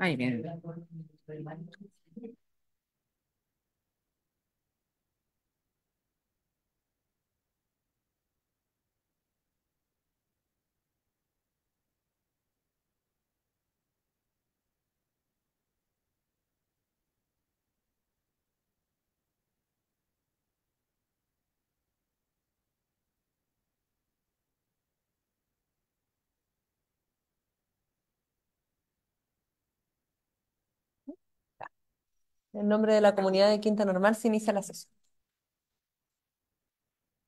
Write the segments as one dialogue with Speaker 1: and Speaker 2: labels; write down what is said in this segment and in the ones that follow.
Speaker 1: Ahí viene.
Speaker 2: En nombre de la comunidad de Quinta Normal se inicia la sesión.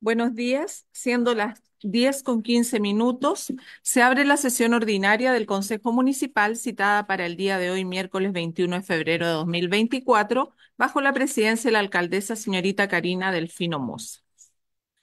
Speaker 1: Buenos días, siendo las diez con quince minutos, se abre la sesión ordinaria del Consejo Municipal citada para el día de hoy, miércoles 21 de febrero de 2024, bajo la presidencia de la alcaldesa señorita Karina Delfino Mosa.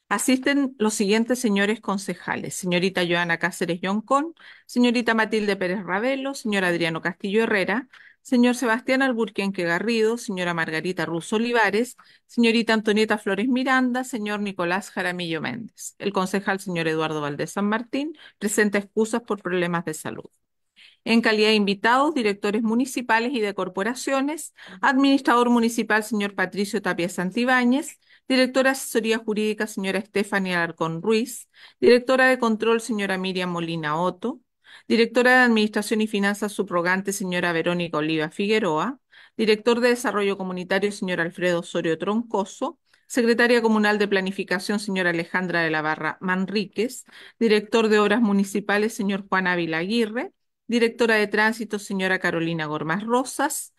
Speaker 1: Asisten los siguientes señores concejales, señorita Joana Cáceres Yoncón, señorita Matilde Pérez Ravelo, señor Adriano Castillo Herrera, señor Sebastián Alburquenque Garrido, señora Margarita Russo Olivares, señorita Antonieta Flores Miranda, señor Nicolás Jaramillo Méndez. El concejal, señor Eduardo Valdés San Martín, presenta excusas por problemas de salud en calidad de invitados, directores municipales y de corporaciones, administrador municipal, señor Patricio Tapia Santibáñez, directora asesoría jurídica, señora Estefania Alarcón Ruiz, directora de control, señora Miriam Molina Otto, Directora de Administración y Finanzas subrogante, señora Verónica Oliva Figueroa. Director de Desarrollo Comunitario, señor Alfredo Osorio Troncoso. Secretaria Comunal de Planificación, señora Alejandra de la Barra Manríquez. Director de Obras Municipales, señor Juan Ávila Aguirre. Directora de Tránsito, señora Carolina Gormaz Rosas.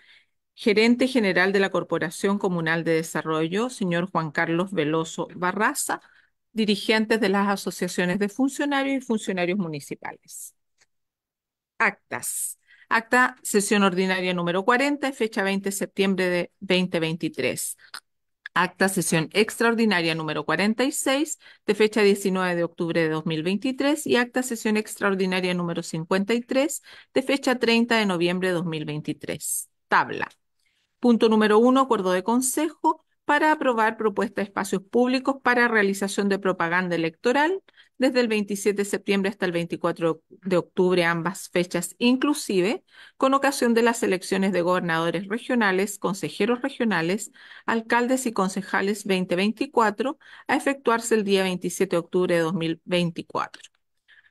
Speaker 1: Gerente General de la Corporación Comunal de Desarrollo, señor Juan Carlos Veloso Barraza dirigentes de las asociaciones de funcionarios y funcionarios municipales actas. Acta, sesión ordinaria número 40, fecha 20 de septiembre de 2023. Acta, sesión extraordinaria número 46, de fecha 19 de octubre de 2023. Y acta, sesión extraordinaria número 53, de fecha 30 de noviembre de 2023. Tabla. Punto número 1, acuerdo de consejo para aprobar propuesta de espacios públicos para realización de propaganda electoral desde el 27 de septiembre hasta el 24 de octubre, ambas fechas inclusive, con ocasión de las elecciones de gobernadores regionales, consejeros regionales, alcaldes y concejales 2024, a efectuarse el día 27 de octubre de 2024.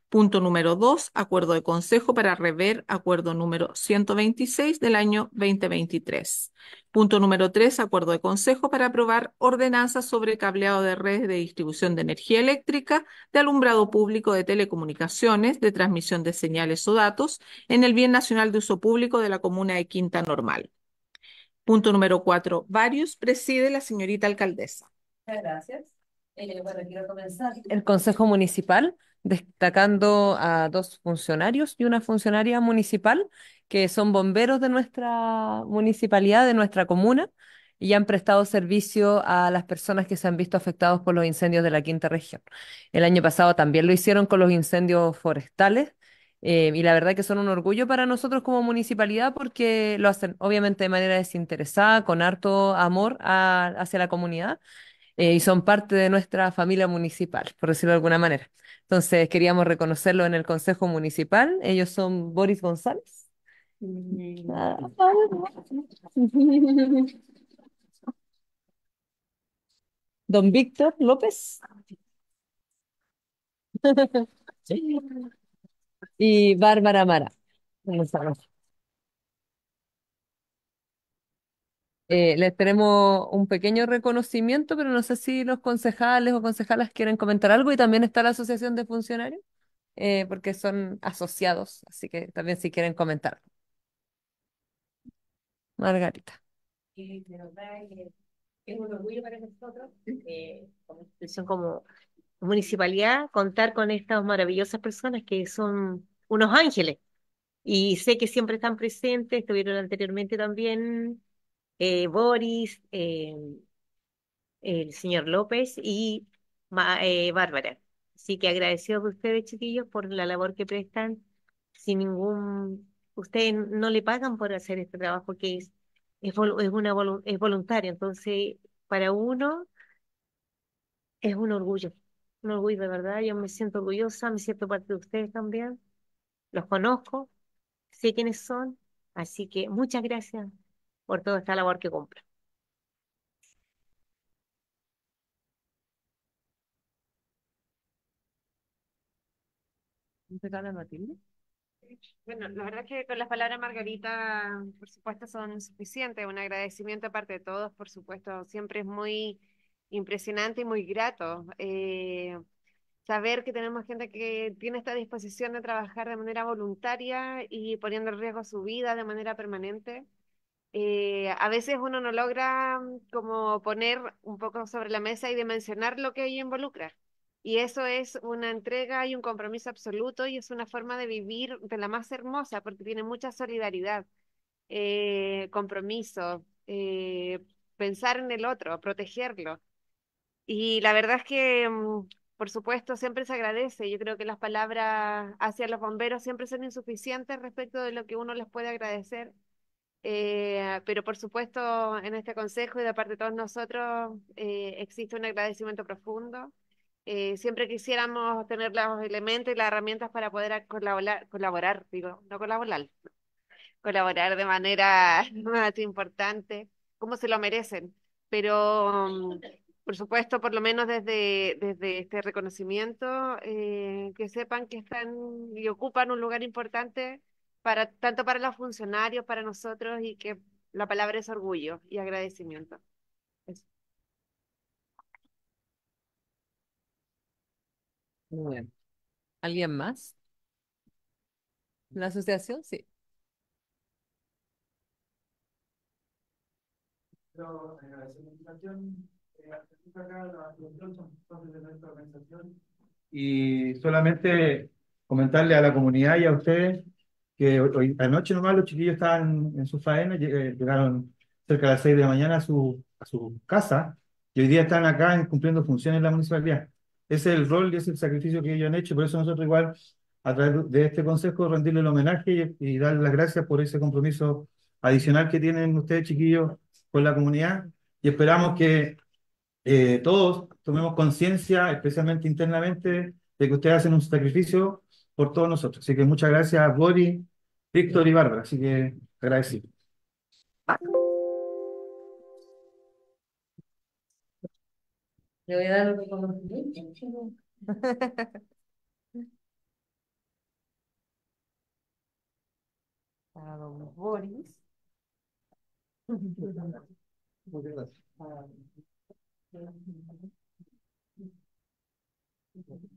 Speaker 1: Punto número dos, acuerdo de consejo para rever acuerdo número 126 del año 2023. Punto número tres, acuerdo de consejo para aprobar ordenanzas sobre cableado de redes de distribución de energía eléctrica, de alumbrado público de telecomunicaciones, de transmisión de señales o datos en el bien nacional de uso público de la comuna de Quinta Normal. Punto número cuatro, varios, preside la señorita alcaldesa. Muchas Gracias. Eh, bueno, quiero comenzar.
Speaker 2: El Consejo Municipal destacando a dos funcionarios y una funcionaria municipal que son bomberos de nuestra municipalidad, de nuestra comuna, y han prestado servicio a las personas que se han visto afectados por los incendios de la quinta región. El año pasado también lo hicieron con los incendios forestales. Eh, y la verdad que son un orgullo para nosotros como municipalidad porque lo hacen obviamente de manera desinteresada, con harto amor hacia la comunidad eh, y son parte de nuestra familia municipal, por decirlo de alguna manera. Entonces queríamos reconocerlo en el Consejo Municipal. Ellos son Boris González. Don Víctor López. y Bárbara Mara. Eh, les tenemos un pequeño reconocimiento, pero no sé si los concejales o concejalas quieren comentar algo y también está la Asociación de Funcionarios, eh, porque son asociados, así que también si quieren comentar. Margarita.
Speaker 3: es un orgullo para nosotros, eh, como institución, como municipalidad, contar con estas maravillosas personas que son unos ángeles. Y sé que siempre están presentes, estuvieron anteriormente también eh, Boris, eh, el señor López y eh, Bárbara. Así que agradecidos de ustedes, chiquillos, por la labor que prestan. Sin ningún. Ustedes no le pagan por hacer este trabajo que es, es, una es voluntario. Entonces, para uno es un orgullo. Un orgullo, de verdad. Yo me siento orgullosa, me siento parte de ustedes también. Los conozco, sé quiénes son. Así que muchas gracias por toda esta labor que
Speaker 2: habla Matilde?
Speaker 3: Bueno, la verdad es que con las palabras
Speaker 4: Margarita, por supuesto, son suficientes. Un agradecimiento aparte de todos, por supuesto. Siempre es muy impresionante y muy grato eh, saber que tenemos gente que tiene esta disposición de trabajar de manera voluntaria y poniendo en riesgo su vida de manera permanente. Eh, a veces uno no logra mm, como poner un poco sobre la mesa y dimensionar lo que ello involucra. Y eso es una entrega y un compromiso absoluto y es una forma de vivir de la más hermosa porque tiene mucha solidaridad, eh, compromiso, eh, pensar en el otro, protegerlo. Y la verdad es que, mm, por supuesto, siempre se agradece. Yo creo que las palabras hacia los bomberos siempre son insuficientes respecto de lo que uno les puede agradecer eh, pero por supuesto, en este consejo y de parte de todos nosotros eh, existe un agradecimiento profundo. Eh, siempre quisiéramos tener los elementos y las herramientas para poder colaborar, colaborar digo, no colaborar, colaborar de manera más importante, como se lo merecen. Pero mm, por supuesto, por lo menos desde, desde este reconocimiento, que sepan que están y ocupan un lugar importante para, tanto para los funcionarios, para nosotros, y que la palabra es orgullo y agradecimiento.
Speaker 2: Muy bien. ¿Alguien más? ¿La asociación? Sí.
Speaker 4: Pero agradecer la
Speaker 5: Y solamente comentarle a la comunidad y a ustedes que hoy, anoche nomás los chiquillos estaban en sus faena, eh, llegaron cerca de las 6 de la mañana a su, a su casa y hoy día están acá cumpliendo funciones en la municipalidad. Ese es el rol y ese es el sacrificio que ellos han hecho, por eso nosotros igual a través de este consejo rendirle el homenaje y, dar las gracias por ese compromiso adicional que tienen ustedes chiquillos con la comunidad y esperamos que eh, todos tomemos conciencia, especialmente internamente, de que ustedes hacen un sacrificio por todos nosotros. Así que muchas gracias a Gori, Víctor y Bárbara. Así que agradecido.
Speaker 3: Le voy a dar lo que como... Para don Boris. Muchas gracias.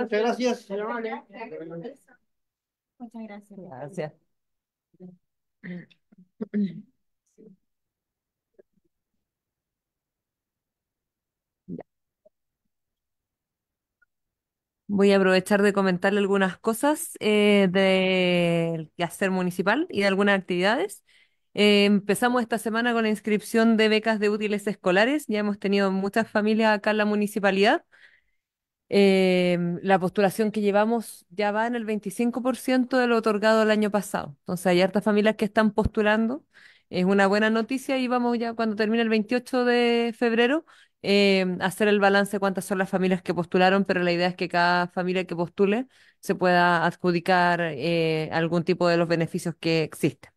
Speaker 3: Muchas gracias. Muchas gracias.
Speaker 2: Voy a aprovechar de comentarle algunas cosas eh, del quehacer municipal y de algunas actividades. Eh, empezamos esta semana con la inscripción de becas de útiles escolares. Ya hemos tenido muchas familias acá en la municipalidad Em, la postulación que llevamos ya va en el 25% de lo otorgado el año pasado. Entonces hay hartas familias que están postulando. Es una buena noticia y vamos ya cuando termine el 28 de febrero em, a hacer el balance de cuántas son las familias que postularon, pero la idea es que cada familia que postule se pueda adjudicar eh, algún tipo de los beneficios que existen.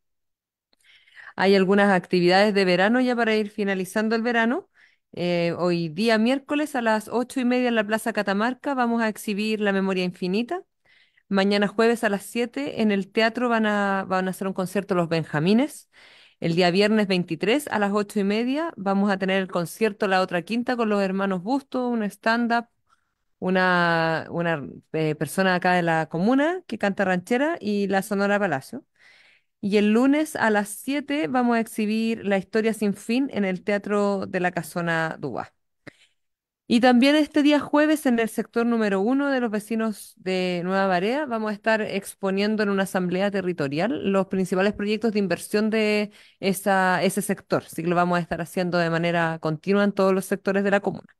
Speaker 2: Hay algunas actividades de verano ya para ir finalizando el verano. Eh, hoy día miércoles a las ocho y media en la Plaza Catamarca vamos a exhibir La Memoria Infinita. Mañana jueves a las siete en el teatro van a, van a hacer un concierto Los Benjamines. El día viernes 23 a las ocho y media vamos a tener el concierto La Otra Quinta con los hermanos Busto, un stand-up, una, una eh, persona acá de la comuna que canta ranchera y la Sonora Palacio. Y el lunes a las 7 vamos a exhibir La historia sin fin en el Teatro de la Casona Dubá. Y también este día jueves en el sector número uno de los vecinos de Nueva Barea vamos a estar exponiendo en una asamblea territorial los principales proyectos de inversión de esa, ese sector. Así que lo vamos a estar haciendo de manera continua en todos los sectores de la comuna.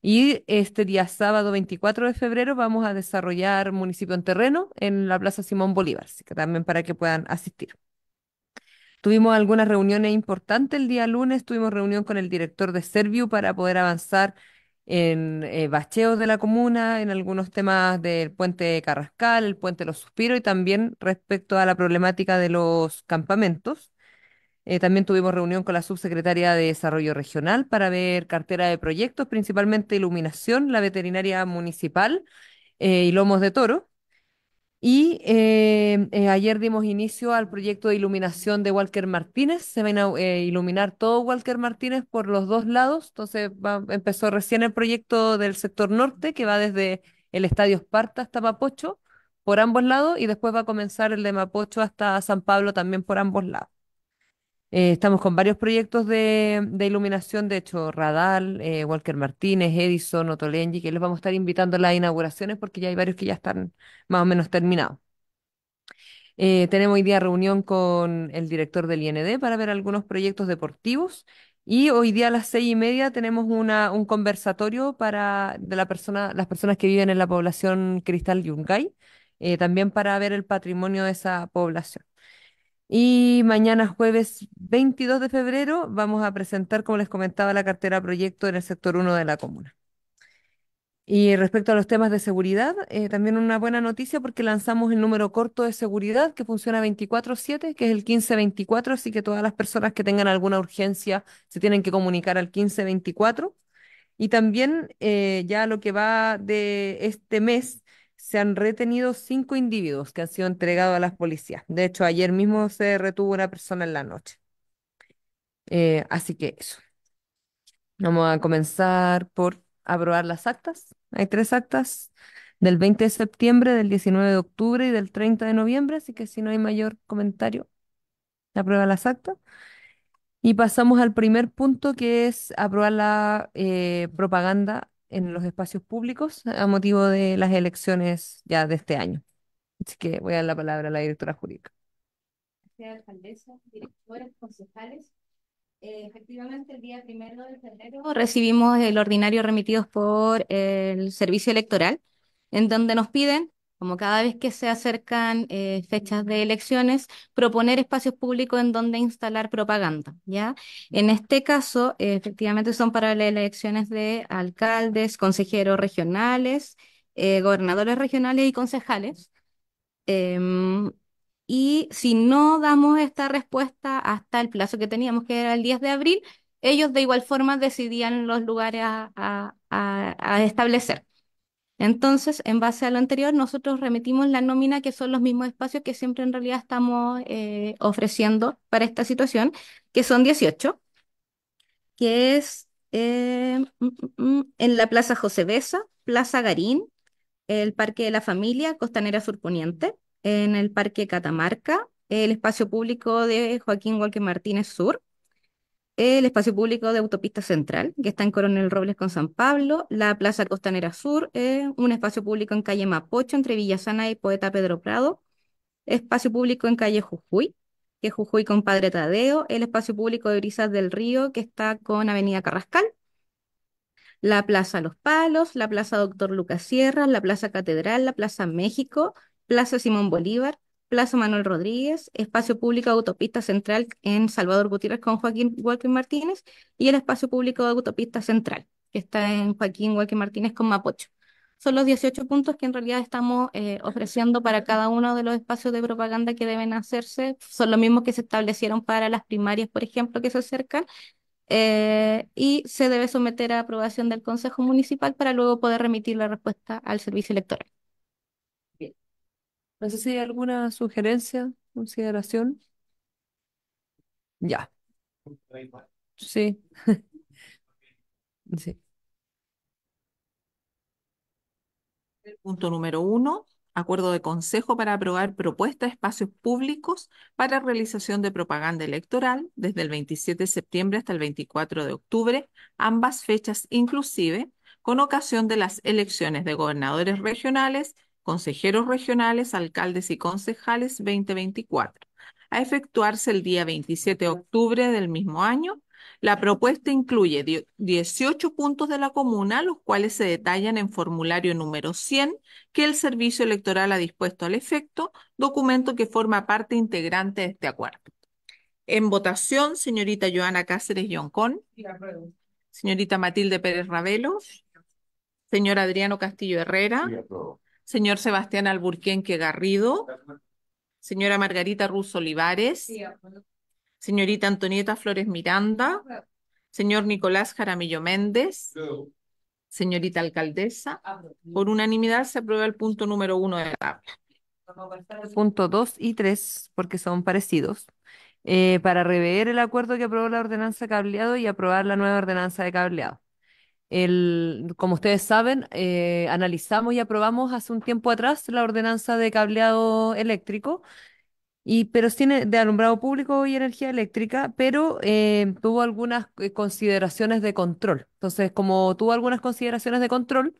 Speaker 2: Y este día sábado 24 de febrero vamos a desarrollar municipio en terreno en la Plaza Simón Bolívar, así que también para que puedan asistir. Tuvimos algunas reuniones importantes el día lunes, tuvimos reunión con el director de Serviu para poder avanzar en eh, bacheos de la comuna, en algunos temas del puente Carrascal, el puente Los Suspiros y también respecto a la problemática de los campamentos. Eh, también tuvimos reunión con la subsecretaria de Desarrollo Regional para ver cartera de proyectos, principalmente iluminación, la veterinaria municipal eh, y lomos de toro. Y eh, ayer dimos inicio al proyecto de iluminación de Walker Martínez. Se va a iluminar todo Walker Martínez por los dos lados. Entonces empezó recién el proyecto del sector norte, que va desde el Estadio Esparta hasta Mapocho por ambos lados y después va a comenzar el de Mapocho hasta San Pablo también por ambos lados. Eh, estamos con varios proyectos de, iluminación, de hecho, Radal, eh, Walker Martínez, Edison, Otolengi, que les vamos a estar invitando a las inauguraciones porque ya hay varios que ya están más o menos terminados. Eh, tenemos hoy día reunión con el director del IND para ver algunos proyectos deportivos y hoy día a las seis y media tenemos un conversatorio para de la persona, las personas que viven en la población Cristal Yungay, también para ver el patrimonio de esa población. Y mañana jueves 22 de febrero vamos a presentar, como les comentaba, la cartera proyecto en el sector 1 de la comuna. Y respecto a los temas de seguridad, eh, también una buena noticia porque lanzamos el número corto de seguridad que funciona 24/7, que es el 1524, así que todas las personas que tengan alguna urgencia se tienen que comunicar al 1524. Y también eh, ya lo que va de este mes se han retenido cinco individuos que han sido entregados a las policías. De hecho, ayer mismo se retuvo una persona en la noche. Eh, así que eso. Vamos a comenzar por aprobar las actas. Hay tres actas del 20 de septiembre, del 19 de octubre y del 30 de noviembre, así que si no hay mayor comentario, aprueba las actas. Y pasamos al primer punto que es aprobar la eh, propaganda en los espacios públicos a motivo de las elecciones ya de este año. Así que voy a dar la palabra a la directora
Speaker 6: jurídica. Gracias, alcaldesa, directores, concejales. Eh, efectivamente, el día primero de febrero recibimos el ordinario remitido por el servicio electoral, en donde nos piden como cada vez que se acercan eh, fechas de elecciones, proponer espacios públicos en donde instalar propaganda, ¿ya? En este caso, eh, efectivamente son para las elecciones de alcaldes, consejeros regionales, eh, gobernadores regionales y concejales. Em, y si no damos esta respuesta hasta el plazo que teníamos, que era el 10 de abril, ellos de igual forma decidían los lugares a establecer. Entonces, en base a lo anterior, nosotros remitimos la nómina, que son los mismos espacios que siempre en realidad estamos eh, ofreciendo para esta situación, que son 18, que es eh, mm, mm, mm, en la Plaza José Besa, Plaza Garín, el Parque de la Familia, Costanera Sur Poniente, en el Parque Catamarca, el espacio público de Joaquín Walker Martínez Sur, el espacio público de Autopista Central, que está en Coronel Robles con San Pablo, la Plaza Costanera Sur, un espacio público en calle Mapocho, entre Villasana y Poeta Pedro Prado, espacio público en calle Jujuy, que es Jujuy con Padre Tadeo, el espacio público de Brisas del Río, que está con Avenida Carrascal, la Plaza Los Palos, la Plaza Doctor Lucas Sierra, la Plaza Catedral, la Plaza México, Plaza Simón Bolívar, Plaza Manuel Rodríguez, Espacio Público Autopista Central en Salvador Gutiérrez con Joaquín Walker Martínez y el Espacio Público Autopista Central, que está en Joaquín Walker Martínez con Mapocho. Son los 18 puntos que en realidad estamos eh, ofreciendo para cada uno de los espacios de propaganda que deben hacerse. Son los mismos que se establecieron para las primarias, por ejemplo, que se acercan. Eh, y se debe someter a aprobación del Consejo Municipal para luego poder remitir la respuesta al servicio electoral.
Speaker 2: No sé si hay alguna sugerencia, consideración. Ya, sí, sí.
Speaker 1: Punto número uno, acuerdo de consejo para aprobar propuesta de espacios públicos para realización de propaganda electoral desde el 27 de septiembre hasta el 24 de octubre, ambas fechas inclusive, con ocasión de las elecciones de gobernadores regionales consejeros regionales, alcaldes y concejales 2024, a efectuarse el día 27 de octubre del mismo año. La propuesta incluye 18 puntos de la comuna, los cuales se detallan en formulario número 100 que el Servicio Electoral ha dispuesto al efecto, documento que forma parte integrante de este acuerdo. En votación, señorita Joana Cáceres Yoncón. Señorita Matilde Pérez Ravelos, Señor Adriano Castillo Herrera señor Sebastián Alburquenque Garrido, señora Margarita Ruz Olivares, señorita Antonieta Flores Miranda, señor Nicolás Jaramillo Méndez, señorita alcaldesa, por unanimidad se aprueba el punto número uno de la tabla. Punto dos y
Speaker 2: tres, porque son parecidos. Eh, para rever
Speaker 1: el acuerdo que aprobó la ordenanza de cableado
Speaker 2: y aprobar la nueva ordenanza de cableado. El, como ustedes saben, eh, analizamos y aprobamos hace un tiempo atrás la ordenanza de cableado eléctrico, y, pero tiene de alumbrado público y energía eléctrica, pero eh, tuvo algunas eh, consideraciones de control. Entonces, como tuvo algunas consideraciones de control,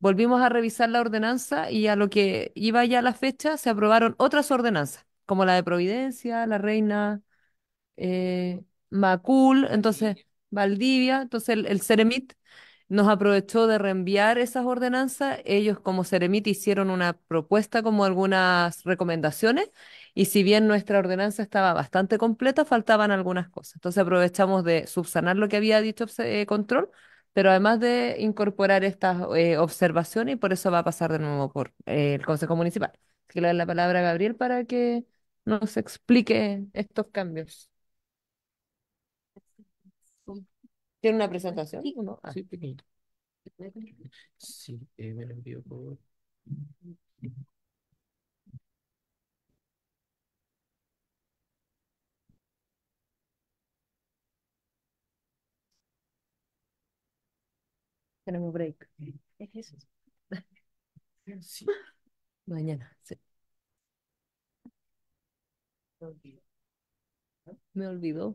Speaker 2: volvimos a revisar la ordenanza y a lo que iba ya la fecha se aprobaron otras ordenanzas, como la de Providencia, la Reina, eh, Macul, entonces Valdivia, entonces el, el Ceremit nos aprovechó de reenviar esas ordenanzas. Ellos como Ceremit hicieron una propuesta como algunas recomendaciones y si bien nuestra ordenanza estaba bastante completa, faltaban algunas cosas. Entonces aprovechamos de subsanar lo que había dicho eh, Control, pero además de incorporar estas eh, observaciones y por eso va a pasar de nuevo por eh, el Consejo Municipal. Quiero que la palabra a Gabriel para que nos explique estos cambios. ¿Tiene una presentación? Sí, no? Ah. sí pequeñito.
Speaker 5: Sí, eh, me lo envío por...
Speaker 3: Tenemos break. ¿Es eso? Sí.
Speaker 2: Mañana, sí. Me Me olvidó.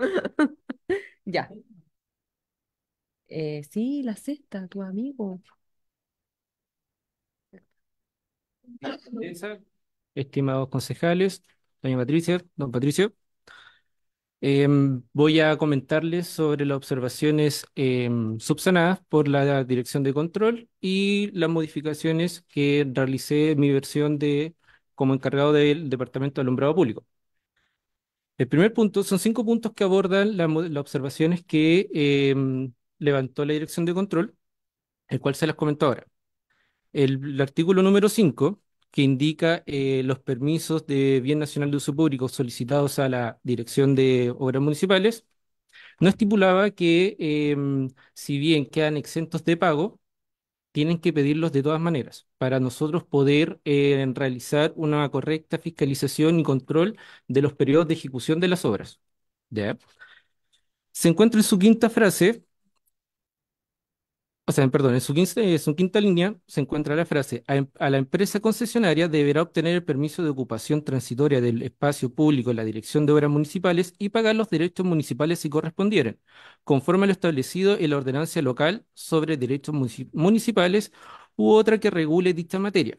Speaker 2: Ya. Eh, sí, la cesta, tu amigo.
Speaker 5: Estimados concejales, doña Patricia, don Patricio, em, voy a comentarles sobre las observaciones em, subsanadas por la Dirección de Control y las modificaciones que realicé mi versión de como encargado del Departamento de Alumbrado Público. El primer punto son cinco puntos que abordan las observaciones que em, levantó la Dirección de Control, el cual se las comento ahora. El, artículo número 5, que indica eh, los permisos de bien nacional de uso público solicitados a la Dirección de Obras Municipales, no estipulaba que, em, si bien quedan exentos de pago, tienen que pedirlos de todas maneras para nosotros poder eh, realizar una correcta fiscalización y control de los periodos de ejecución de las obras. ¿Ya? Se encuentra en su quinta frase o sea, perdón, en su, quinta línea se encuentra la frase, em, a, la empresa concesionaria deberá obtener el permiso de ocupación transitoria del espacio público en la Dirección de Obras Municipales y pagar los derechos municipales si correspondieren, conforme a lo establecido en la ordenancia local sobre derechos municipales u otra que regule dicha materia,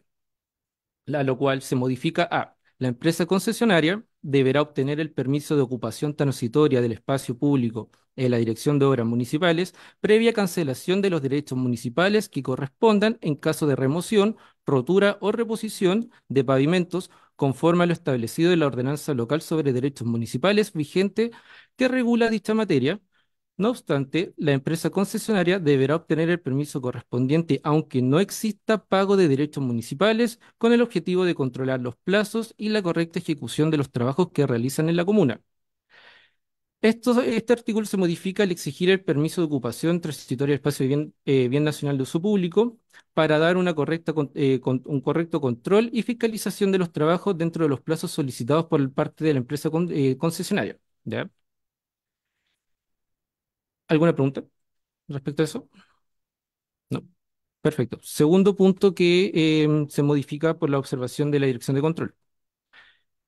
Speaker 5: la lo cual se modifica a la empresa concesionaria deberá obtener el permiso de ocupación transitoria del espacio público en la Dirección de Obras Municipales previa cancelación de los derechos municipales que correspondan en caso de remoción, rotura o reposición de pavimentos conforme a lo establecido en la Ordenanza Local sobre Derechos Municipales vigente que regula dicha materia, no obstante, la empresa concesionaria deberá obtener el permiso correspondiente, aunque no exista pago de derechos municipales, con el objetivo de controlar los plazos y la correcta ejecución de los trabajos que realizan en la comuna. este artículo se modifica al exigir el permiso de ocupación transitoria del espacio de bien, eh, bien, nacional de uso público para dar eh, un correcto control y fiscalización de los trabajos dentro de los plazos solicitados por parte de la empresa eh, concesionaria. ¿ya? ¿Alguna pregunta respecto a eso? No. Perfecto. Segundo punto que em, se modifica por la observación de la dirección de control.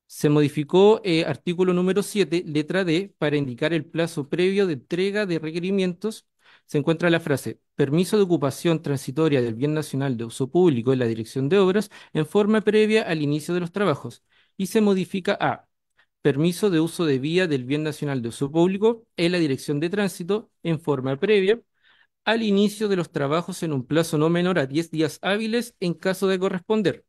Speaker 5: Se modificó eh, artículo número 7, letra D, para indicar el plazo previo de entrega de requerimientos. Se encuentra la frase, permiso de ocupación transitoria del bien nacional de uso público en la dirección de obras en forma previa al inicio de los trabajos. Y se modifica a, permiso de uso de vía del bien nacional de uso público en la dirección de tránsito en forma previa al inicio de los trabajos en un plazo no menor a 10 días hábiles en caso de corresponder.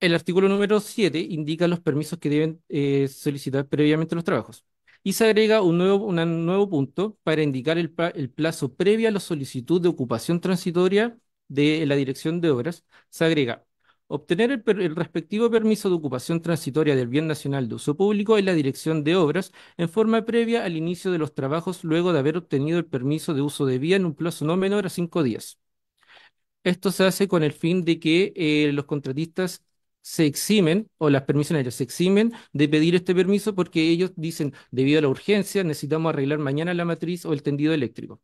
Speaker 5: El artículo número 7 indica los permisos que deben eh, solicitar previamente los trabajos y se agrega un nuevo, un nuevo punto para indicar el, el, plazo previo a la solicitud de ocupación transitoria de la dirección de obras. Se agrega obtener el, respectivo permiso de ocupación transitoria del bien nacional de uso público en la dirección de obras en forma previa al inicio de los trabajos luego de haber obtenido el permiso de uso de vía en un plazo no menor a cinco días. Esto se hace con el fin de que eh, los contratistas se eximen o las permisionarias se eximen de pedir este permiso porque ellos dicen, debido a la urgencia, necesitamos arreglar mañana la matriz o el tendido eléctrico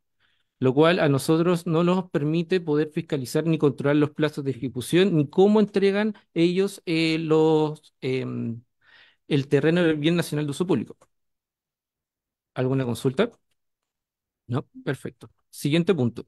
Speaker 5: lo cual a nosotros no nos permite poder fiscalizar ni controlar los plazos de ejecución, ni cómo entregan ellos eh, los, em, el terreno del bien nacional de uso público. ¿Alguna consulta? No, perfecto. Siguiente punto.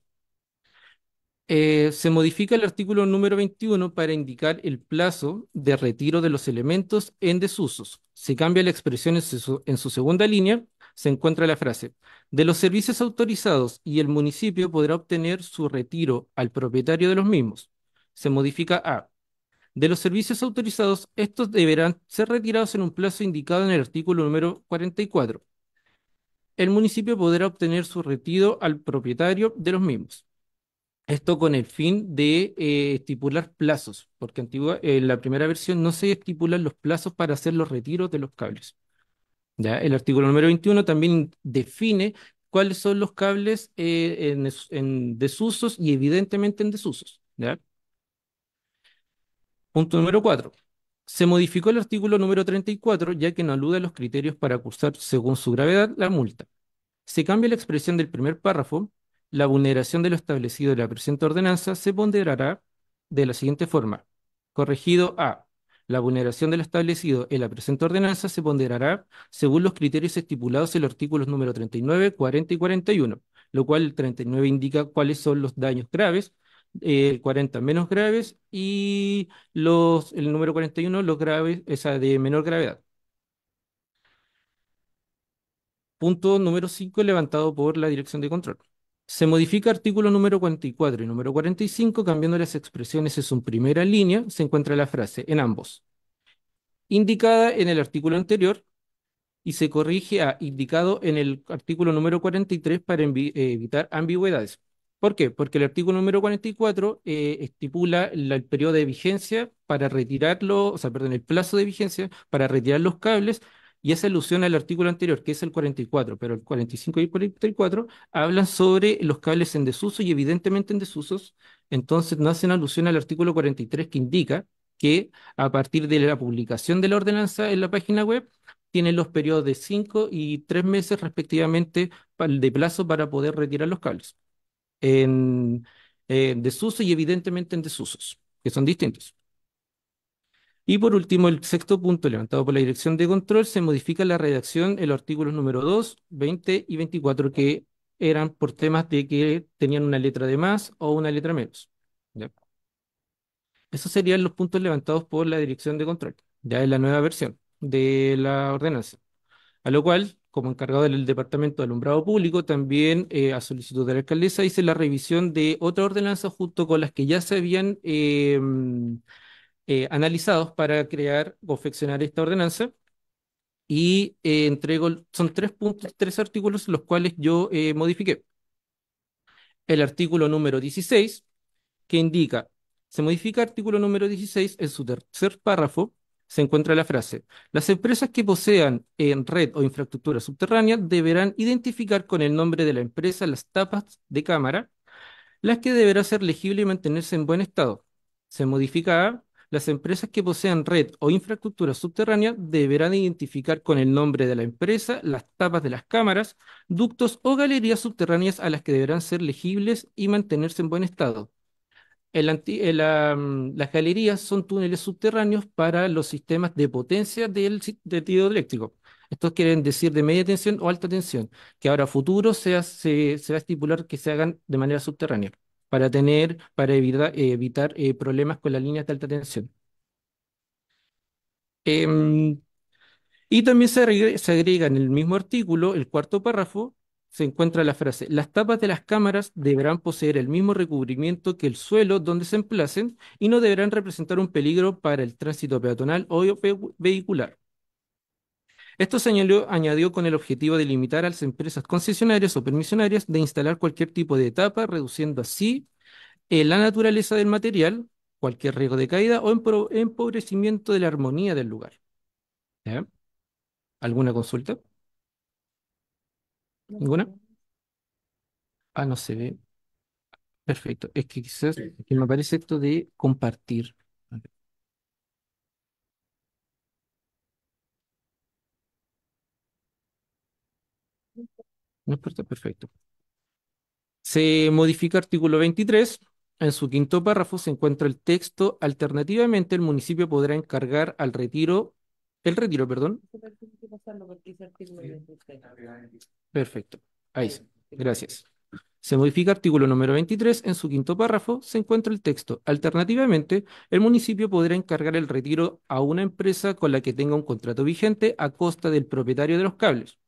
Speaker 5: Eh, se modifica el artículo número 21 para indicar el plazo de retiro de los elementos en desusos. Se cambia la expresión en su segunda línea se encuentra la frase, de los servicios autorizados y el municipio podrá obtener su retiro al propietario de los mismos. Se modifica a, de los servicios autorizados, estos deberán ser retirados en un plazo indicado en el artículo número 44. El municipio podrá obtener su retiro al propietario de los mismos. Esto con el fin de eh, estipular plazos, porque en la primera versión no se estipulan los plazos para hacer los retiros de los cables. El artículo número 21 también define cuáles son los cables eh, en, desusos y evidentemente en desusos. Punto número 4. Se modificó el artículo número 34 ya que no alude a los criterios para acusar según su gravedad la multa. Se cambia la expresión del primer párrafo. La vulneración de lo establecido en la presente ordenanza se ponderará de la siguiente forma. Corregido A. La vulneración del establecido en la presente ordenanza se ponderará según los criterios estipulados en los artículos número 39, 40 y 41, lo cual el 39 indica cuáles son los daños graves, el eh, 40 menos graves y los, el número 41 los graves, esa de menor gravedad. Punto número 5 levantado por la Dirección de Control. Se modifica artículo número 44 y número 45, cambiando las expresiones en su primera línea, se encuentra la frase en ambos, indicada en el artículo anterior, y se corrige a indicado en el artículo número 43 para eh, evitar ambigüedades. ¿Por qué? Porque el artículo número 44 eh, estipula el periodo de vigencia para retirarlo, o sea, perdón, el plazo de vigencia para retirar los cables y esa alusión al artículo anterior, que es el 44, pero el 45 y el 44 hablan sobre los cables en desuso y evidentemente en desusos, entonces no hacen alusión al artículo 43 que indica que a partir de la publicación de la ordenanza en la página web tienen los periodos de 5 y 3 meses respectivamente de plazo para poder retirar los cables en desuso y evidentemente en desusos, que son distintos. Y por último, el sexto punto levantado por la Dirección de Control, se modifica la redacción en los artículos número 2, 20 y 24 que eran por temas de que tenían una letra de más o una letra menos. Esos serían los puntos levantados por la Dirección de Control, ya en la nueva versión de la ordenanza. A lo cual, como encargado del Departamento de Alumbrado Público, también eh, a solicitud de la alcaldesa hice la revisión de otra ordenanza junto con las que ya se habían em, eh, analizados para crear, confeccionar esta ordenanza. Y eh, entrego, son tres puntos, tres artículos los cuales yo eh, modifiqué. El artículo número 16, que indica, se modifica artículo número 16, en su tercer párrafo se encuentra la frase, las empresas que posean en red o infraestructura subterránea deberán identificar con el nombre de la empresa las tapas de cámara, las que deberá ser legible y mantenerse en buen estado. Se modifica las empresas que posean red o infraestructura subterránea deberán identificar con el nombre de la empresa las tapas de las cámaras, ductos o galerías subterráneas a las que deberán ser legibles y mantenerse en buen estado. las galerías son túneles subterráneos para los sistemas de potencia del, tiro eléctrico. Estos quieren decir de media tensión o alta tensión, que ahora futuro se va a estipular que se hagan de manera subterránea para tener, para evitar eh, problemas con las líneas de alta tensión. Em, y también se, se agrega en el mismo artículo, el cuarto párrafo, se encuentra la frase, las tapas de las cámaras deberán poseer el mismo recubrimiento que el suelo donde se emplacen y no deberán representar un peligro para el tránsito peatonal o vehicular. Esto se añadió, con el objetivo de limitar a las empresas concesionarias o permisionarias de instalar cualquier tipo de etapa, reduciendo así eh, la naturaleza del material, cualquier riesgo de caída o empobrecimiento de la armonía del lugar. ¿Alguna consulta? ¿Ninguna? Ah, no se ve. Perfecto. Es que quizás me parece esto de compartir. perfecto. Se modifica artículo 23. En su quinto párrafo se encuentra el texto. Alternativamente, el municipio podrá encargar al retiro, el retiro, perdón. Perfecto. Ahí sí. Gracias. Se modifica artículo número 23. En su quinto párrafo se encuentra el texto. Alternativamente, el municipio podrá encargar el retiro a una empresa con la que tenga un contrato vigente a costa del propietario de los cables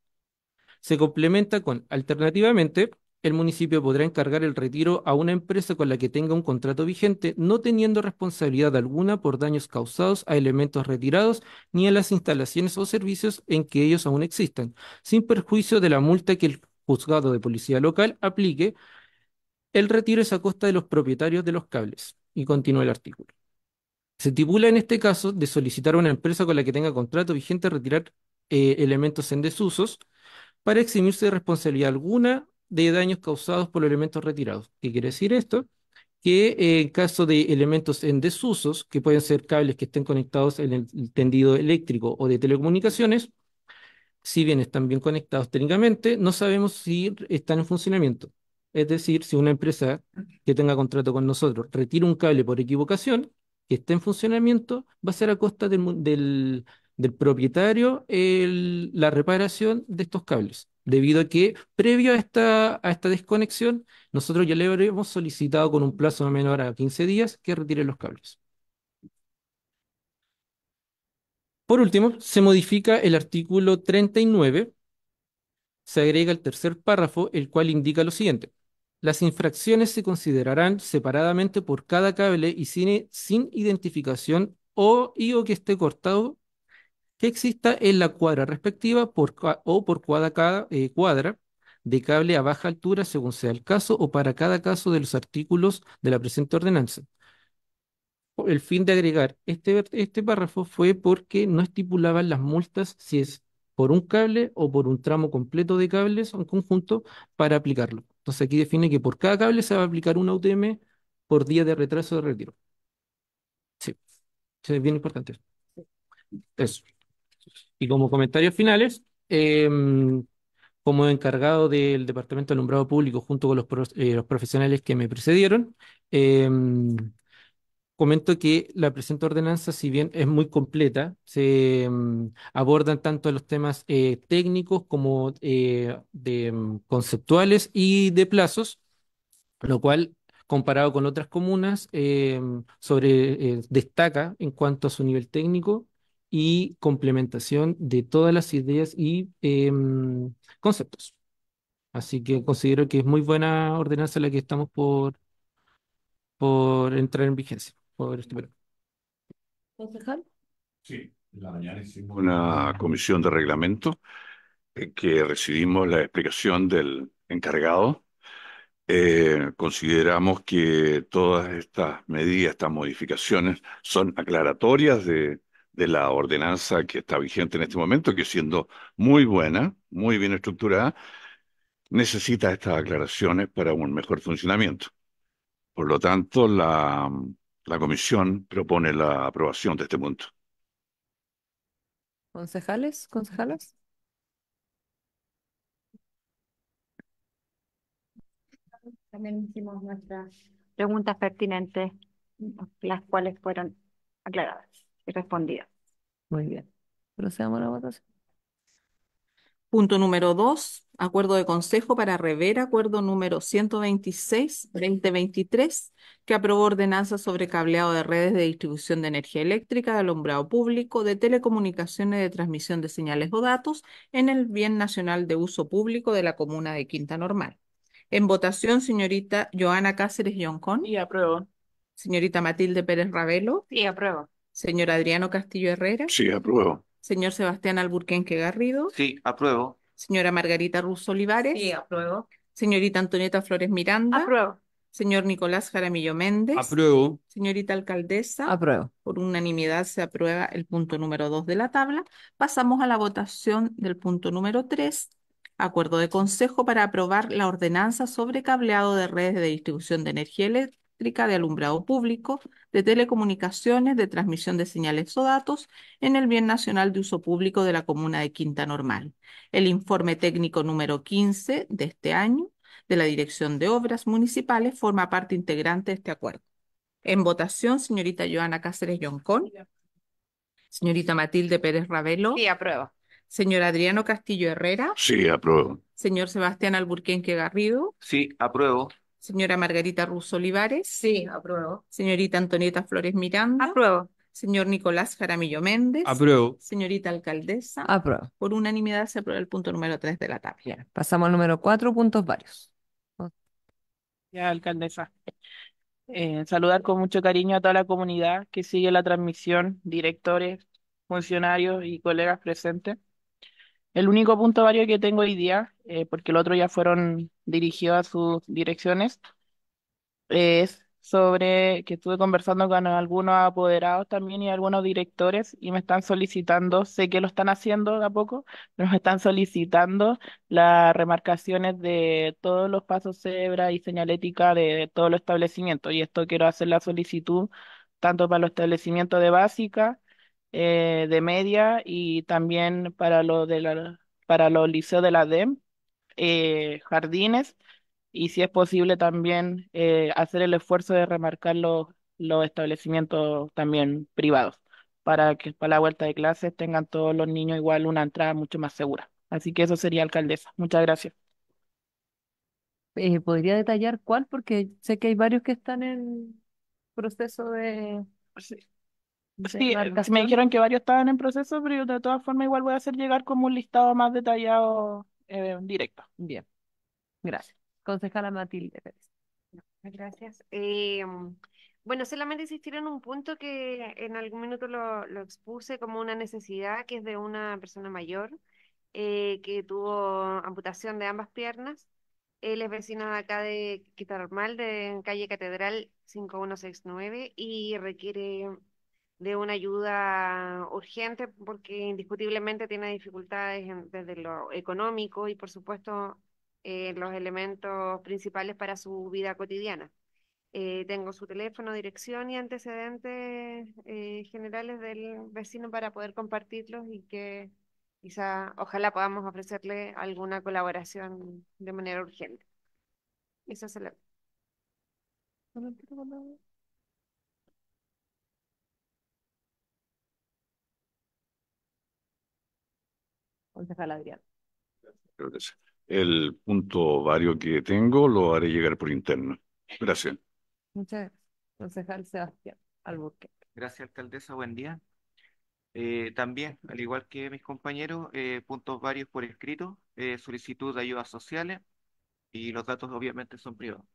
Speaker 5: se complementa con, alternativamente, el municipio podrá encargar el retiro a una empresa con la que tenga un contrato vigente, no teniendo responsabilidad alguna por daños causados a elementos retirados ni a las instalaciones o servicios en que ellos aún existan, sin perjuicio de la multa que el juzgado de policía local aplique. El retiro es a costa de los propietarios de los cables. Y continúa el artículo. Se tipula en este caso de solicitar a una empresa con la que tenga contrato vigente retirar eh, elementos en desusos para eximirse de responsabilidad alguna de daños causados por elementos retirados. ¿Qué quiere decir esto? Que eh, en caso de elementos en desusos, que pueden ser cables que estén conectados en el tendido eléctrico o de telecomunicaciones, si bien están bien conectados técnicamente, no sabemos si están en funcionamiento. Es decir, si una empresa que tenga contrato con nosotros retira un cable por equivocación, que esté en funcionamiento, va a ser a costa del, del propietario la reparación de estos cables, debido a que previo a esta, esta desconexión, nosotros ya le habremos solicitado con un plazo menor a 15 días que retire los cables. Por último, se modifica el artículo 39, se agrega el tercer párrafo, el cual indica lo siguiente. Las infracciones se considerarán separadamente por cada cable y sin, sin identificación o, o que esté cortado exista en la cuadra respectiva o por cuadra, cada, eh, cuadra de cable a baja altura según sea el caso o para cada caso de los artículos de la presente ordenanza. El fin de agregar este, este párrafo fue porque no estipulaban las multas si es por un cable o por un tramo completo de cables o en conjunto para aplicarlo. Entonces aquí define que por cada cable se va a aplicar una UTM por día de retraso de retiro. Sí, es bien importante. Eso. Y como comentarios finales, em, como encargado del Departamento de Alumbrado Público junto con los, eh, profesionales que me precedieron, em, comento que la presente ordenanza, si bien es muy completa, se em, abordan tanto los temas eh, técnicos como eh, de, conceptuales y de plazos, lo cual comparado con otras comunas, sobre, destaca en cuanto a su nivel técnico y complementación de todas las ideas y em, conceptos. Así que considero que es muy buena ordenanza la que estamos por, por entrar en vigencia, este
Speaker 7: ¿Concejal? Sí, la mañana hicimos una comisión de reglamento en eh, que recibimos la explicación del encargado. Eh, consideramos que todas estas medidas, estas modificaciones son aclaratorias de, de la ordenanza que está vigente en este momento, que siendo muy buena, muy bien estructurada, necesita estas aclaraciones para un mejor funcionamiento. Por lo tanto, la, comisión propone la aprobación de este punto.
Speaker 2: ¿Concejales? ¿Concejalas?
Speaker 3: También hicimos nuestras
Speaker 8: preguntas pertinentes, las cuales fueron aclaradas respondida.
Speaker 2: Muy bien. Procedamos a la votación.
Speaker 1: Punto número dos. acuerdo de consejo para rever acuerdo número 126-2023 que aprobó ordenanza sobre cableado de redes de distribución de energía eléctrica, de alumbrado público, de telecomunicaciones, de transmisión de señales o datos en el bien nacional de uso público de la comuna de Quinta Normal. En votación, señorita Joana Cáceres Yoncón. Y apruebo. Señorita Matilde Pérez Ravelo. Y apruebo. Señor Adriano Castillo Herrera. Sí, apruebo. Señor Sebastián Alburquenque Garrido.
Speaker 4: Sí, apruebo.
Speaker 1: Señora Margarita Russo Olivares. Sí, apruebo. Señorita Antonieta Flores Miranda. Apruebo. Señor Nicolás Jaramillo Méndez. Apruebo. Señorita alcaldesa. Apruebo. Por unanimidad se aprueba el punto número dos de la tabla. Pasamos a la votación del punto número 3. Acuerdo de consejo para aprobar la ordenanza sobre cableado de redes de distribución de energía eléctrica de alumbrado público, de telecomunicaciones, de transmisión de señales o datos en el Bien Nacional de Uso Público de la Comuna de Quinta Normal. El informe técnico número 15 de este año de la Dirección de Obras Municipales forma parte integrante de este acuerdo. En votación, señorita Joana Cáceres Yoncón. Señorita Matilde Pérez Ravelo. Sí, aprueba. Señor Adriano Castillo Herrera.
Speaker 7: Sí, apruebo.
Speaker 1: Señor Sebastián Alburquenque Garrido.
Speaker 5: Sí, apruebo.
Speaker 1: Señora Margarita Russo Olivares. Sí, apruebo. Señorita Antonieta Flores Miranda. Apruebo. Señor Nicolás Jaramillo Méndez. Apruebo. Señorita alcaldesa. Apruebo. Por unanimidad se aprueba el punto número tres de la tabla.
Speaker 2: pasamos al número cuatro, puntos varios.
Speaker 7: Ya, alcaldesa. Eh, saludar con mucho cariño a toda la comunidad que sigue la transmisión, directores, funcionarios y colegas presentes. El único punto vario que tengo hoy día, eh, porque el otro ya fueron dirigidos a sus direcciones, es sobre que estuve conversando con algunos apoderados también y algunos directores y me están solicitando, sé que lo están haciendo de a poco, nos están solicitando las remarcaciones de todos los pasos cebra y señalética de todos los establecimientos. Y esto quiero hacer la solicitud tanto para los establecimientos de básica eh, de media y también para lo de la, para los liceos de la DEM, eh, jardines, y si es posible también eh, hacer el esfuerzo de remarcar los, los establecimientos también privados, para que para la vuelta de clases tengan todos los niños igual una entrada mucho más segura. Así que eso sería, alcaldesa. Muchas gracias.
Speaker 2: ¿podría detallar cuál? Porque sé que hay varios que están en proceso de...
Speaker 7: Sí, eh, me dijeron que varios estaban en proceso, pero yo de todas formas igual voy a hacer llegar como un listado más detallado eh, directo. Bien, gracias. Concejala Matilde Pérez. Gracias.
Speaker 4: Em, bueno, solamente insistir en un punto que en algún minuto lo, lo expuse como una necesidad, que es de una persona mayor eh, que tuvo amputación de ambas piernas. Él es vecino de acá de Normal, de calle Catedral 5169, y requiere de una ayuda urgente porque indiscutiblemente tiene dificultades desde lo económico y por supuesto eh, los elementos principales para su vida cotidiana. Eh, tengo su teléfono, dirección y antecedentes eh, generales del vecino para poder compartirlos y que quizá, ojalá podamos ofrecerle alguna colaboración de manera urgente. Eso se lo...
Speaker 8: concejal Adrián.
Speaker 7: El punto vario que tengo lo haré llegar por interno. Gracias.
Speaker 2: Muchas gracias. Concejal Sebastián Albuquerque.
Speaker 5: Gracias, alcaldesa. Buen día. Eh, también, al igual que mis compañeros, eh, puntos varios por escrito, eh, solicitud de ayudas sociales y los datos obviamente son privados.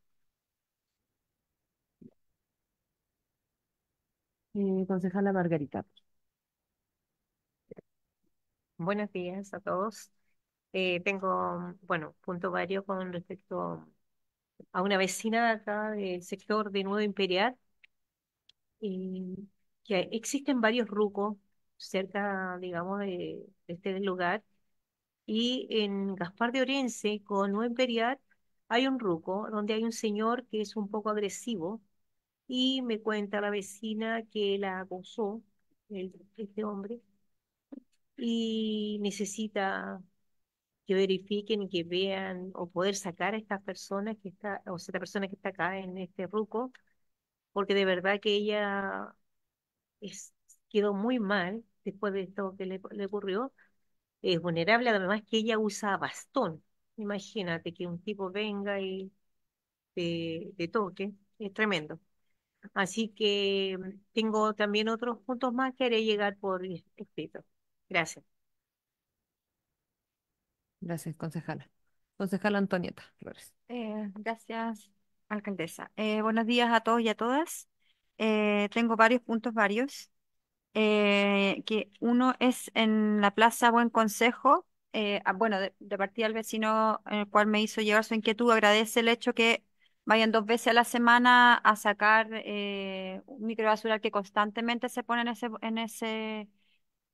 Speaker 3: Eh, concejala Margarita. Buenos días a todos. Eh, tengo, bueno, punto varios con respecto a una vecina acá del sector de Nuevo Imperial, que existen varios rucos cerca, digamos, de, este lugar. Y en Gaspar de Orense, con Nuevo Imperial, hay un ruco donde hay un señor que es un poco agresivo y me cuenta la vecina que la acosó, el, este hombre, y necesita que verifiquen y que vean o poder sacar a estas personas que está, o sea, esta persona que está acá en este ruco, porque de verdad que ella es, quedó muy mal después de esto que le, ocurrió. Es vulnerable, además que ella usa bastón. Imagínate que un tipo venga y te, te toque, es tremendo. Así que mm, tengo también otros puntos más que haré llegar por escrito. Gracias.
Speaker 2: Gracias, concejala. Concejala Antonieta Flores.
Speaker 8: Eh, gracias, alcaldesa. Eh, buenos días a todos y a todas. Eh, tengo varios puntos varios. que uno es en la Plaza Buen Consejo. Ah, bueno, de, partida al vecino en el cual me hizo llevar su inquietud, agradece el hecho que vayan dos veces a la semana a sacar un microbasural que constantemente se pone en ese, en ese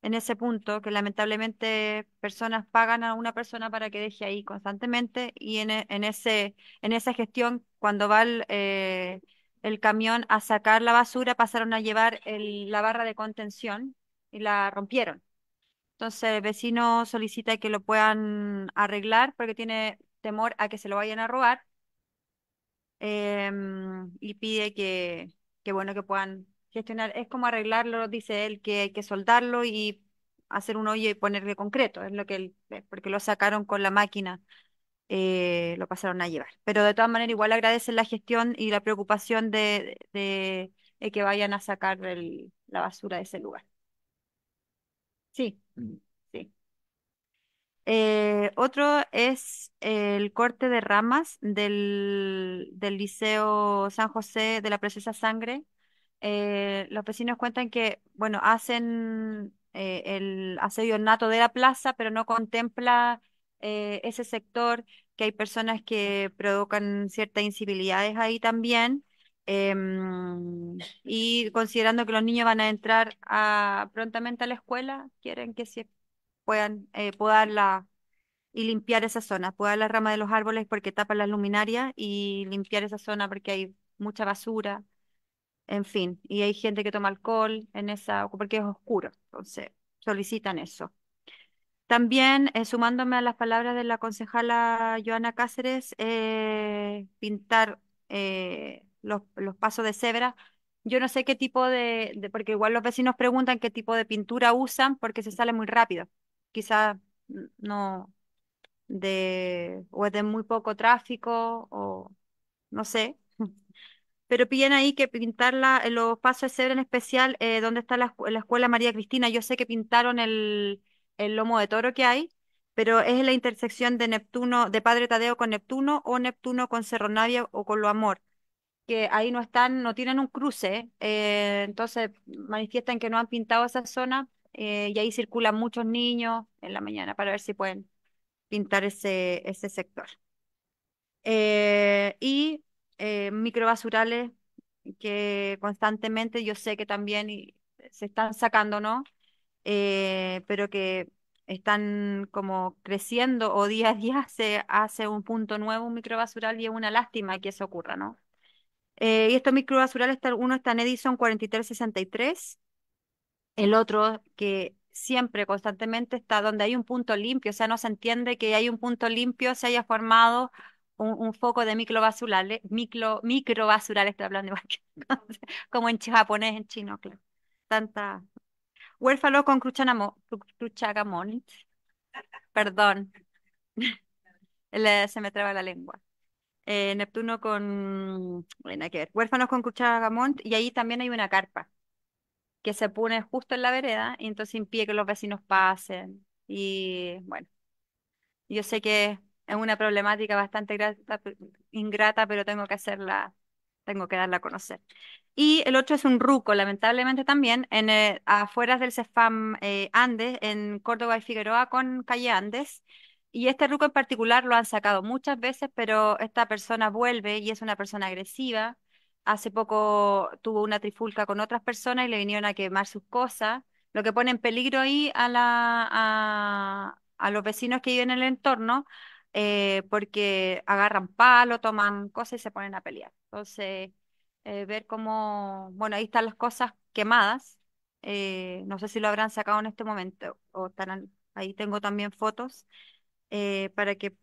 Speaker 8: en ese punto, que lamentablemente personas pagan a una persona para que deje ahí constantemente y en, e, ese, en esa gestión, cuando va eh, el, camión a sacar la basura, pasaron a llevar la barra de contención y la rompieron. Entonces el vecino solicita que lo puedan arreglar porque tiene temor a que se lo vayan a robar em, y pide que, que, bueno, que puedan es como arreglarlo, dice él, que hay que soldarlo y hacer un hoyo y ponerle concreto, es lo que él, eh, porque lo sacaron con la máquina, eh, lo pasaron a llevar. Pero de todas maneras, igual agradecen la gestión y la preocupación de, que vayan a sacar la basura de ese lugar. Sí,
Speaker 3: mm. sí.
Speaker 8: Eh, otro es el corte de ramas del, Liceo San José de la Preciosa Sangre eh, los vecinos cuentan que, bueno, hacen eh, el asedio nato de la plaza, pero no contempla eh, ese sector, que hay personas que provocan ciertas incivilidades ahí también. Em, y considerando que los niños van a entrar prontamente a la escuela, quieren que se puedan y limpiar esa zona, podar la rama de los árboles porque tapan las luminarias y limpiar esa zona porque hay mucha basura en fin, y hay gente que toma alcohol en esa, porque es oscuro, entonces solicitan eso. También, eh, sumándome a las palabras de la concejala Joana Cáceres, eh, pintar eh, los, pasos de cebra. Yo no sé qué tipo de, porque igual los vecinos preguntan qué tipo de pintura usan porque se sale muy rápido. Quizás no, de, o es de muy poco tráfico, o no sé. pero piden ahí que pintarla eh, los pasos de cebra en especial eh, donde está la, escuela María Cristina. Yo sé que pintaron el, lomo de toro que hay, pero es la intersección de Neptuno, de Padre Tadeo con Neptuno o Neptuno con Cerro Navia o con Lo Amor, que ahí no están, no tienen un cruce, eh, entonces manifiestan que no han pintado esa zona y ahí circulan muchos niños en la mañana para ver si pueden pintar ese, ese sector. y eh, microbasurales que constantemente yo sé que también se están sacando, ¿no? Eh, pero que están como creciendo o día a día se hace un punto nuevo, un microbasural, y es una lástima que eso ocurra, ¿no? Eh, y estos microbasurales, uno está en Edison 4363, el otro que siempre, constantemente está donde hay un punto limpio, o sea, no se entiende que hay un punto limpio, se haya formado un, foco de microbasurales, micro, microbasurales, estoy hablando igual que, como en japonés, en chino, claro. Tanta. Huérfalo con cruchagamont Perdón. Se me traba la lengua. Eh, Neptuno con, bueno, hay que ver, huérfanos con cruchagamont y ahí también hay una carpa que se pone justo en la vereda y entonces impide que los vecinos pasen. Y bueno, yo sé que es una problemática bastante ingrata, pero tengo que hacerla, tengo que darla a conocer. Y el otro es un ruco, lamentablemente también, en eh, afueras del Cefam eh, Andes, en Córdoba y Figueroa, con calle Andes. Y este ruco en particular lo han sacado muchas veces, pero esta persona vuelve y es una persona agresiva. Hace poco tuvo una trifulca con otras personas y le vinieron a quemar sus cosas, lo que pone en peligro ahí a, la, a, a los vecinos que viven en el entorno, eh, porque agarran palo, toman cosas y se ponen a pelear. Entonces, eh, ver cómo, bueno, ahí están las cosas quemadas. Eh, no sé si lo habrán sacado en este momento o estarán, ahí tengo también fotos para que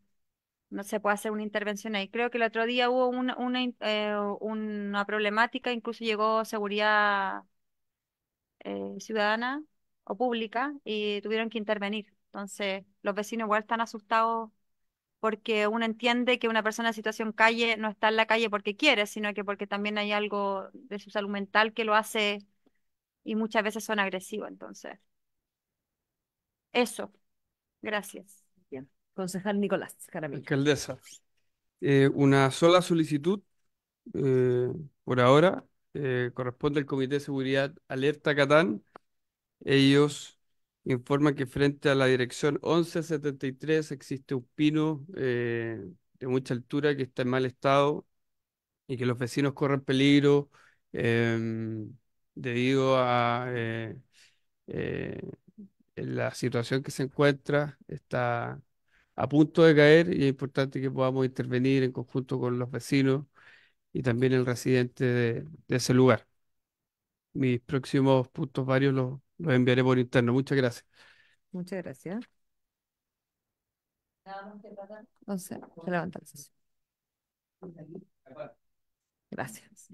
Speaker 8: no se pueda hacer una intervención ahí. Creo que el otro día hubo una, una problemática, incluso llegó seguridad ciudadana o pública y tuvieron que intervenir. Entonces, los vecinos igual están asustados porque uno entiende que una persona en situación calle no está en la calle porque quiere, sino que porque también hay algo de su salud mental que lo hace y muchas veces son agresivos, entonces.
Speaker 3: Eso. Gracias.
Speaker 2: Bien. Concejal Nicolás Jaramillo.
Speaker 5: Alcaldesa. Eh, una sola solicitud eh, por ahora eh, corresponde al Comité de Seguridad Alerta Catán. Ellos informa que frente a la dirección 1173 existe un pino eh, de mucha altura que está en mal estado y que los vecinos corren peligro em, debido a eh, eh, la situación que se encuentra. Está a punto de caer y es importante que podamos intervenir en conjunto con los vecinos y también el residente de, de ese lugar. Mis próximos puntos varios los los enviaré por interno. Muchas gracias.
Speaker 2: Muchas gracias. sé,
Speaker 3: se levanta
Speaker 5: Gracias.